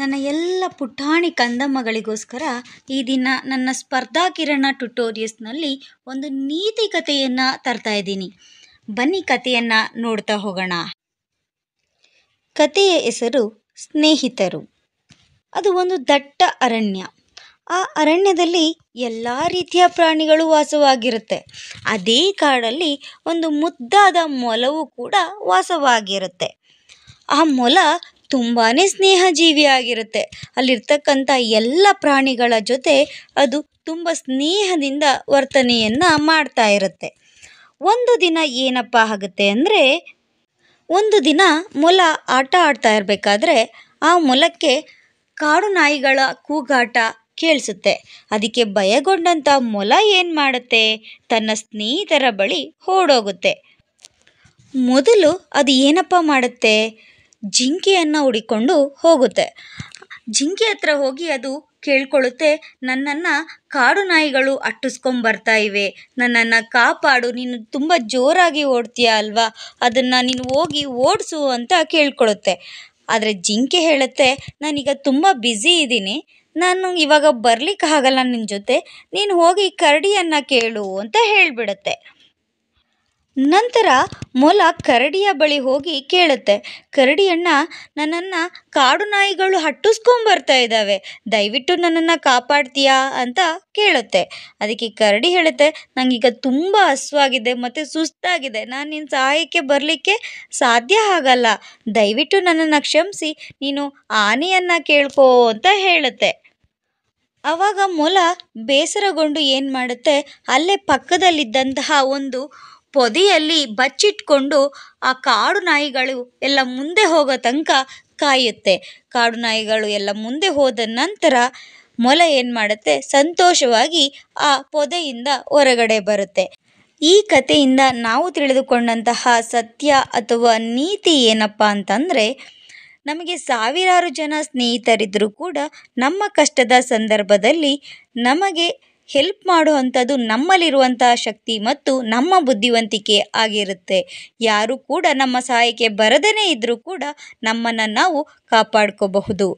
ನನ್ನ ಎಲ್ಲ ಪುಟಾಣಿ ಕಂದಮ್ಮಗಳಿಗೋಸ್ಕರ ಈ ದಿನ ನನ್ನ ಸ್ಪರ್ಧಾ ಕಿರಣ ಟ್ಯುಟೋರಿಯಲ್ಸ್ನಲ್ಲಿ ಒಂದು ನೀತಿ ಕಥೆಯನ್ನು ತರ್ತಾ ಇದ್ದೀನಿ ಬನ್ನಿ ಕಥೆಯನ್ನು ನೋಡ್ತಾ ಹೋಗೋಣ ಕಥೆಯ ಹೆಸರು ಸ್ನೇಹಿತರು ಅದು ಒಂದು ದಟ್ಟ ಅರಣ್ಯ ಆ ಅರಣ್ಯದಲ್ಲಿ ಎಲ್ಲ ರೀತಿಯ ಪ್ರಾಣಿಗಳು ವಾಸವಾಗಿರುತ್ತೆ ಅದೇ ಕಾಡಲ್ಲಿ ಒಂದು ಮುದ್ದಾದ ಮೊಲವು ಕೂಡ ವಾಸವಾಗಿರುತ್ತೆ ಆ ಮೊಲ ತುಂಬಾ ಆಗಿರುತ್ತೆ ಅಲ್ಲಿರ್ತಕ್ಕಂಥ ಎಲ್ಲ ಪ್ರಾಣಿಗಳ ಜೊತೆ ಅದು ತುಂಬ ಸ್ನೇಹದಿಂದ ವರ್ತನೆಯನ್ನು ಮಾಡ್ತಾ ಇರುತ್ತೆ ಒಂದು ದಿನ ಏನಪ್ಪ ಆಗುತ್ತೆ ಅಂದರೆ ಒಂದು ದಿನ ಮೊಲ ಆಟ ಆಡ್ತಾ ಇರಬೇಕಾದ್ರೆ ಆ ಮೊಲಕ್ಕೆ ಕಾಡು ನಾಯಿಗಳ ಕೂಗಾಟ ಕೇಳಿಸುತ್ತೆ ಅದಕ್ಕೆ ಭಯಗೊಂಡಂಥ ಮೊಲ ಏನು ಮಾಡುತ್ತೆ ತನ್ನ ಸ್ನೇಹಿತರ ಬಳಿ ಓಡೋಗುತ್ತೆ ಮೊದಲು ಅದು ಏನಪ್ಪ ಮಾಡುತ್ತೆ ಜಿಂಕೆಯನ್ನು ಹುಡಿಕೊಂಡು ಹೋಗುತ್ತೆ ಜಿಂಕೆ ಹತ್ರ ಹೋಗಿ ಅದು ಕೇಳಿಕೊಳ್ಳುತ್ತೆ ನನ್ನನ್ನು ಕಾಡು ನಾಯಿಗಳು ಅಟ್ಟಿಸ್ಕೊಂಬರ್ತಾ ಇವೆ ನನ್ನನ್ನು ಕಾಪಾಡು ನೀನು ತುಂಬ ಜೋರಾಗಿ ಓಡ್ತೀಯ ಅಲ್ವಾ ಅದನ್ನು ನೀನು ಹೋಗಿ ಓಡಿಸು ಅಂತ ಕೇಳಿಕೊಳ್ಳುತ್ತೆ ಆದರೆ ಜಿಂಕೆ ಹೇಳುತ್ತೆ ನಾನೀಗ ತುಂಬ ಬ್ಯುಸಿ ಇದ್ದೀನಿ ನಾನು ಇವಾಗ ಬರ್ಲಿಕ್ಕೆ ಆಗಲ್ಲ ನಿನ್ನ ಜೊತೆ ನೀನು ಹೋಗಿ ಕರಡಿಯನ್ನು ಕೇಳು ಅಂತ ಹೇಳಿಬಿಡುತ್ತೆ ನಂತರ ಮೊಲ ಕರಡಿಯ ಬಳಿ ಹೋಗಿ ಕೇಳುತ್ತೆ ಕರಡಿಯನ್ನು ನನ್ನನ್ನು ಕಾಡು ನಾಯಿಗಳು ಹಟ್ಟಿಸ್ಕೊಂಬರ್ತಾ ಇದ್ದಾವೆ ದಯವಿಟ್ಟು ನನ್ನನ್ನು ಕಾಪಾಡ್ತೀಯಾ ಅಂತ ಕೇಳುತ್ತೆ ಅದಕ್ಕೆ ಕರಡಿ ಹೇಳುತ್ತೆ ನನಗೀಗ ತುಂಬ ಹಸಿವಾಗಿದೆ ಮತ್ತು ಸುಸ್ತಾಗಿದೆ ನಾನು ನಿನ್ನ ಸಹಾಯಕ್ಕೆ ಬರಲಿಕ್ಕೆ ಸಾಧ್ಯ ಆಗಲ್ಲ ದಯವಿಟ್ಟು ನನ್ನನ್ನು ಕ್ಷಮಿಸಿ ನೀನು ಆನೆಯನ್ನು ಕೇಳ್ಕೋ ಅಂತ ಹೇಳುತ್ತೆ ಆವಾಗ ಮೊಲ ಬೇಸರಗೊಂಡು ಏನು ಮಾಡುತ್ತೆ ಅಲ್ಲೇ ಪಕ್ಕದಲ್ಲಿದ್ದಂತಹ ಒಂದು ಪೊದೆಯಲ್ಲಿ ಬಚ್ಚಿಟ್ಕೊಂಡು ಆ ಕಾಡು ನಾಯಿಗಳು ಎಲ್ಲ ಮುಂದೆ ಹೋಗೋ ತನಕ ಕಾಯುತ್ತೆ ಕಾಡು ನಾಯಿಗಳು ಎಲ್ಲ ಮುಂದೆ ಹೋದ ನಂತರ ಮೊಲ ಏನು ಮಾಡುತ್ತೆ ಸಂತೋಷವಾಗಿ ಆ ಪೊದೆಯಿಂದ ಹೊರಗಡೆ ಬರುತ್ತೆ ಈ ಕಥೆಯಿಂದ ನಾವು ತಿಳಿದುಕೊಂಡಂತಹ ಸತ್ಯ ಅಥವಾ ನೀತಿ ಏನಪ್ಪ ಅಂತಂದರೆ ನಮಗೆ ಸಾವಿರಾರು ಜನ ಸ್ನೇಹಿತರಿದ್ದರೂ ಕೂಡ ನಮ್ಮ ಕಷ್ಟದ ಸಂದರ್ಭದಲ್ಲಿ ನಮಗೆ ಹೆಲ್ಪ್ ಮಾಡುವಂಥದ್ದು ನಮ್ಮಲ್ಲಿರುವಂತಹ ಶಕ್ತಿ ಮತ್ತು ನಮ್ಮ ಬುದ್ಧಿವಂತಿಕೆ ಆಗಿರುತ್ತೆ ಯಾರು ಕೂಡ ನಮ್ಮ ಸಹಾಯಕ್ಕೆ ಬರದೇ ಇದ್ದರೂ ಕೂಡ ನಮ್ಮನ್ನು ನಾವು ಕಾಪಾಡ್ಕೋಬಹುದು